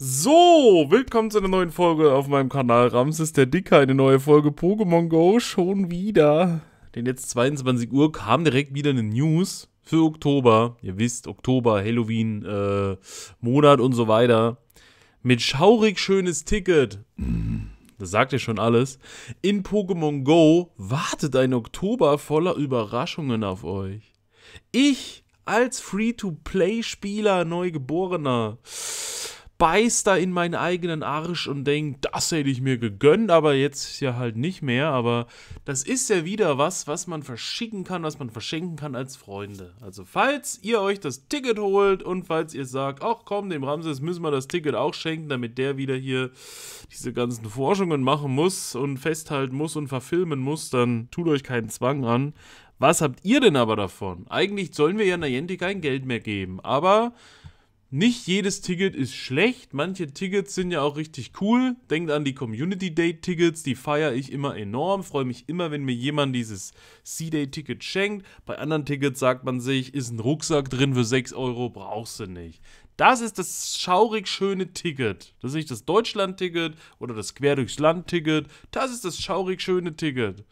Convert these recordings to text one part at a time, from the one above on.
So, willkommen zu einer neuen Folge auf meinem Kanal Ramses der Dicker, eine neue Folge Pokémon Go schon wieder. Denn jetzt 22 Uhr kam direkt wieder eine News für Oktober. Ihr wisst, Oktober, Halloween, äh, Monat und so weiter. Mit schaurig schönes Ticket. Das sagt ja schon alles. In Pokémon Go wartet ein Oktober voller Überraschungen auf euch. Ich als Free-to-Play-Spieler, Neugeborener beißt da in meinen eigenen Arsch und denkt, das hätte ich mir gegönnt, aber jetzt ja halt nicht mehr. Aber das ist ja wieder was, was man verschicken kann, was man verschenken kann als Freunde. Also falls ihr euch das Ticket holt und falls ihr sagt, ach komm, dem Ramses müssen wir das Ticket auch schenken, damit der wieder hier diese ganzen Forschungen machen muss und festhalten muss und verfilmen muss, dann tut euch keinen Zwang an. Was habt ihr denn aber davon? Eigentlich sollen wir ja Niantic kein Geld mehr geben, aber nicht jedes Ticket ist schlecht. Manche Tickets sind ja auch richtig cool. Denkt an die Community Day Tickets, die feiere ich immer enorm. Freue mich immer, wenn mir jemand dieses C-Day Ticket schenkt. Bei anderen Tickets sagt man sich, ist ein Rucksack drin für 6 Euro, brauchst du nicht. Das ist das schaurig schöne Ticket. Das ist nicht das Deutschland-Ticket oder das Quer durchs Land-Ticket. Das ist das schaurig schöne Ticket.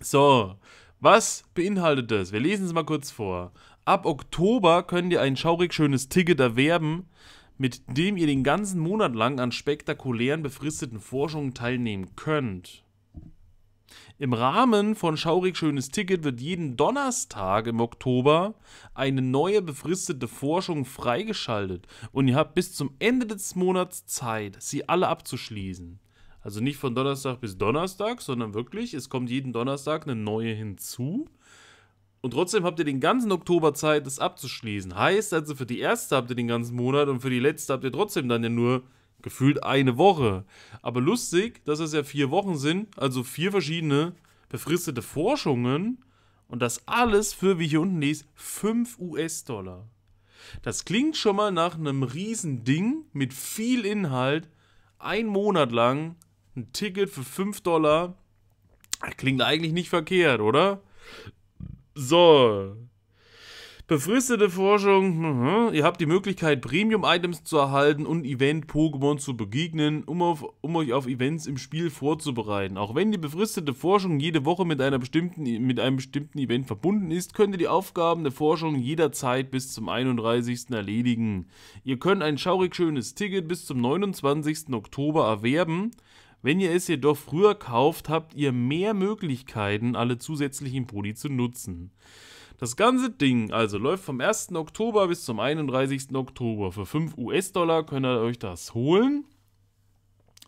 So, was beinhaltet das? Wir lesen es mal kurz vor. Ab Oktober könnt ihr ein schaurig schönes Ticket erwerben, mit dem ihr den ganzen Monat lang an spektakulären befristeten Forschungen teilnehmen könnt. Im Rahmen von Schaurig Schönes Ticket wird jeden Donnerstag im Oktober eine neue befristete Forschung freigeschaltet und ihr habt bis zum Ende des Monats Zeit, sie alle abzuschließen. Also nicht von Donnerstag bis Donnerstag, sondern wirklich, es kommt jeden Donnerstag eine neue hinzu und trotzdem habt ihr den ganzen Oktober Zeit, das abzuschließen. Heißt also, für die erste habt ihr den ganzen Monat und für die letzte habt ihr trotzdem dann ja nur gefühlt eine Woche. Aber lustig, dass es ja vier Wochen sind, also vier verschiedene befristete Forschungen und das alles für, wie hier unten liest, 5 US-Dollar. Das klingt schon mal nach einem riesen Ding mit viel Inhalt, ein Monat lang, ein Ticket für 5 Dollar. Klingt eigentlich nicht verkehrt, oder? So. Befristete Forschung. Mhm. Ihr habt die Möglichkeit, Premium-Items zu erhalten und Event-Pokémon zu begegnen, um, auf, um, euch auf Events im Spiel vorzubereiten. Auch wenn die befristete Forschung jede Woche mit, einer bestimmten, mit einem bestimmten Event verbunden ist, könnt ihr die Aufgaben der Forschung jederzeit bis zum 31. erledigen. Ihr könnt ein schaurig schönes Ticket bis zum 29. Oktober erwerben. Wenn ihr es jedoch früher kauft, habt ihr mehr Möglichkeiten, alle zusätzlichen Poli zu nutzen. Das ganze Ding also läuft vom 1. Oktober bis zum 31. Oktober. Für 5 US-Dollar könnt ihr euch das holen.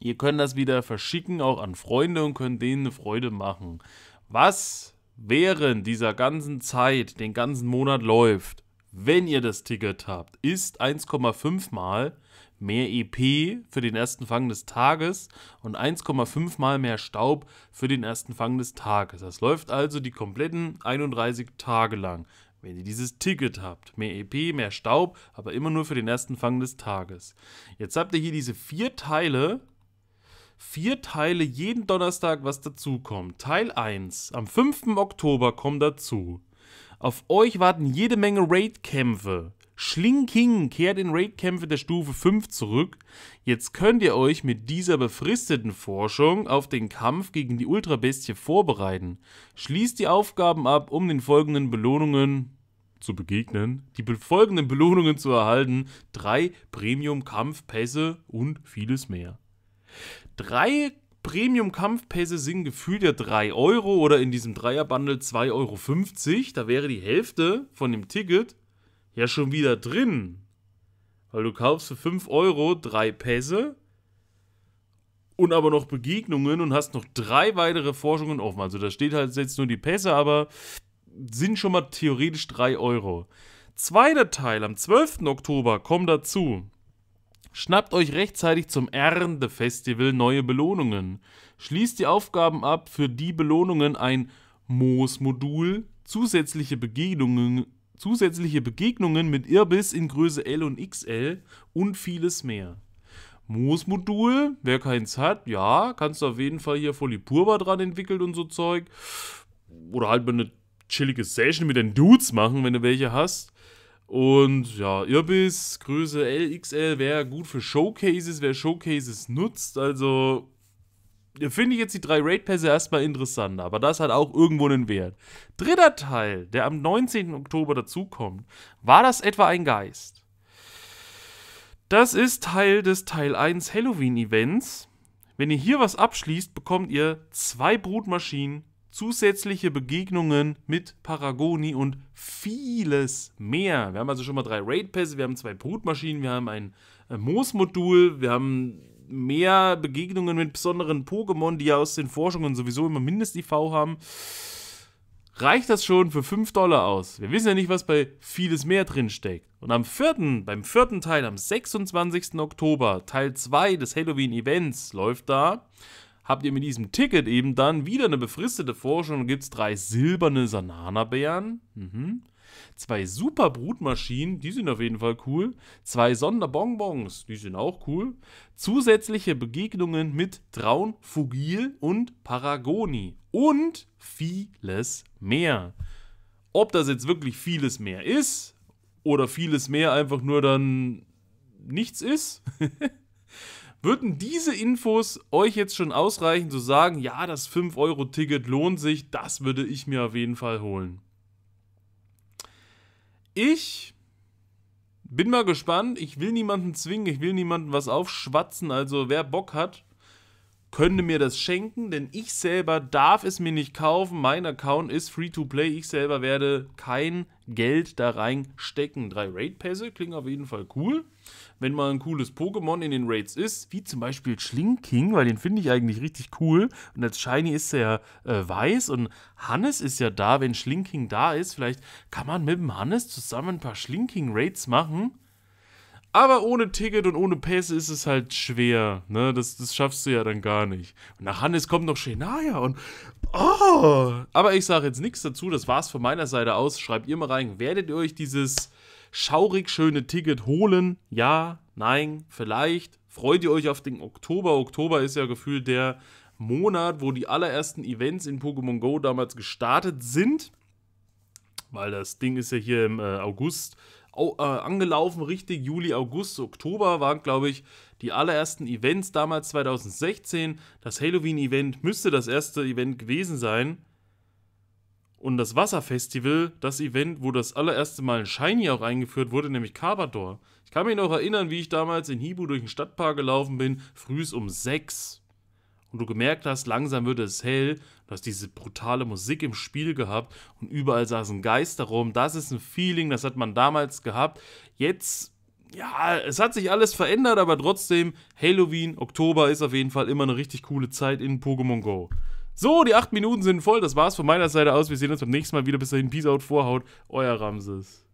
Ihr könnt das wieder verschicken, auch an Freunde und könnt denen eine Freude machen. Was während dieser ganzen Zeit, den ganzen Monat läuft, wenn ihr das Ticket habt, ist 1,5 mal mehr EP für den ersten Fang des Tages und 1,5 mal mehr Staub für den ersten Fang des Tages. Das läuft also die kompletten 31 Tage lang. Wenn ihr dieses Ticket habt, mehr EP, mehr Staub, aber immer nur für den ersten Fang des Tages. Jetzt habt ihr hier diese vier Teile, vier Teile jeden Donnerstag, was dazukommt. Teil 1, am 5. Oktober kommt dazu. Auf euch warten jede Menge Raid-Kämpfe. Schlinking kehrt in Raidkämpfe der Stufe 5 zurück. Jetzt könnt ihr euch mit dieser befristeten Forschung auf den Kampf gegen die Ultrabestie vorbereiten. Schließt die Aufgaben ab, um den folgenden Belohnungen zu begegnen, die folgenden Belohnungen zu erhalten, drei Premium-Kampfpässe und vieles mehr. Drei Premium-Kampfpässe sind gefühlt ja 3 Euro oder in diesem Dreier-Bundle 2,50 Euro. Da wäre die Hälfte von dem Ticket ja, schon wieder drin. Weil du kaufst für 5 Euro drei Pässe und aber noch Begegnungen und hast noch drei weitere Forschungen offen. Also da steht halt jetzt nur die Pässe, aber sind schon mal theoretisch 3 Euro. Zweiter Teil am 12. Oktober kommt dazu. Schnappt euch rechtzeitig zum Erndefestival neue Belohnungen. Schließt die Aufgaben ab, für die Belohnungen ein Moosmodul, zusätzliche Begegnungen, zusätzliche Begegnungen mit Irbis in Größe L und XL und vieles mehr. Moos-Modul, wer keins hat, ja, kannst du auf jeden Fall hier Folipurba dran entwickeln und so Zeug. Oder halt mal eine chillige Session mit den Dudes machen, wenn du welche hast. Und ja, Irbis, Größe LXL wäre gut für Showcases, wer Showcases nutzt. Also finde ich jetzt die drei Raid-Pässe erstmal interessanter, aber das hat auch irgendwo einen Wert. Dritter Teil, der am 19. Oktober dazukommt, war das etwa ein Geist? Das ist Teil des Teil 1 Halloween-Events. Wenn ihr hier was abschließt, bekommt ihr zwei Brutmaschinen, zusätzliche Begegnungen mit Paragoni und vieles mehr. Wir haben also schon mal drei Raid-Pässe, wir haben zwei Brutmaschinen, wir haben ein Moos-Modul, wir haben mehr Begegnungen mit besonderen Pokémon, die ja aus den Forschungen sowieso immer Mindest-IV haben, reicht das schon für 5 Dollar aus. Wir wissen ja nicht, was bei vieles mehr drin steckt. Und am vierten, beim vierten Teil, am 26. Oktober, Teil 2 des Halloween-Events, läuft da habt ihr mit diesem Ticket eben dann wieder eine befristete Forschung und gibt es drei silberne Sananabären. Mhm. Zwei super Brutmaschinen, die sind auf jeden Fall cool. Zwei Sonderbonbons, die sind auch cool. Zusätzliche Begegnungen mit Traunfugil und Paragoni. Und vieles mehr. Ob das jetzt wirklich vieles mehr ist oder vieles mehr einfach nur dann nichts ist, Würden diese Infos euch jetzt schon ausreichen zu sagen, ja, das 5-Euro-Ticket lohnt sich, das würde ich mir auf jeden Fall holen. Ich bin mal gespannt. Ich will niemanden zwingen, ich will niemanden was aufschwatzen. Also wer Bock hat, könnte mir das schenken, denn ich selber darf es mir nicht kaufen. Mein Account ist free to play. Ich selber werde kein Geld da reinstecken. Drei Raid-Pässe klingen auf jeden Fall cool. Wenn mal ein cooles Pokémon in den Raids ist, wie zum Beispiel Schlinking, weil den finde ich eigentlich richtig cool. Und als Shiny ist er äh, weiß und Hannes ist ja da. Wenn Schlinking da ist, vielleicht kann man mit dem Hannes zusammen ein paar Schlinking-Raids machen. Aber ohne Ticket und ohne Pässe ist es halt schwer. Ne? Das, das schaffst du ja dann gar nicht. Und nach Hannes kommt noch Shenaya und. Oh! Aber ich sage jetzt nichts dazu. Das war's von meiner Seite aus. Schreibt ihr mal rein. Werdet ihr euch dieses schaurig schöne Ticket holen? Ja, nein, vielleicht. Freut ihr euch auf den Oktober? Oktober ist ja gefühlt der Monat, wo die allerersten Events in Pokémon Go damals gestartet sind. Weil das Ding ist ja hier im äh, August au äh, angelaufen, richtig. Juli, August, Oktober waren, glaube ich, die allerersten Events damals 2016. Das Halloween-Event müsste das erste Event gewesen sein. Und das Wasserfestival, das Event, wo das allererste Mal ein Shiny auch eingeführt wurde, nämlich Carbador. Ich kann mich noch erinnern, wie ich damals in Hibu durch den Stadtpark gelaufen bin, frühs um sechs und du gemerkt hast, langsam würde es hell, du hast diese brutale Musik im Spiel gehabt und überall saßen Geister rum. Das ist ein Feeling, das hat man damals gehabt. Jetzt, ja, es hat sich alles verändert, aber trotzdem, Halloween, Oktober ist auf jeden Fall immer eine richtig coole Zeit in Pokémon Go. So, die 8 Minuten sind voll, das war's von meiner Seite aus. Wir sehen uns beim nächsten Mal wieder. Bis dahin, Peace out, Vorhaut, euer Ramses.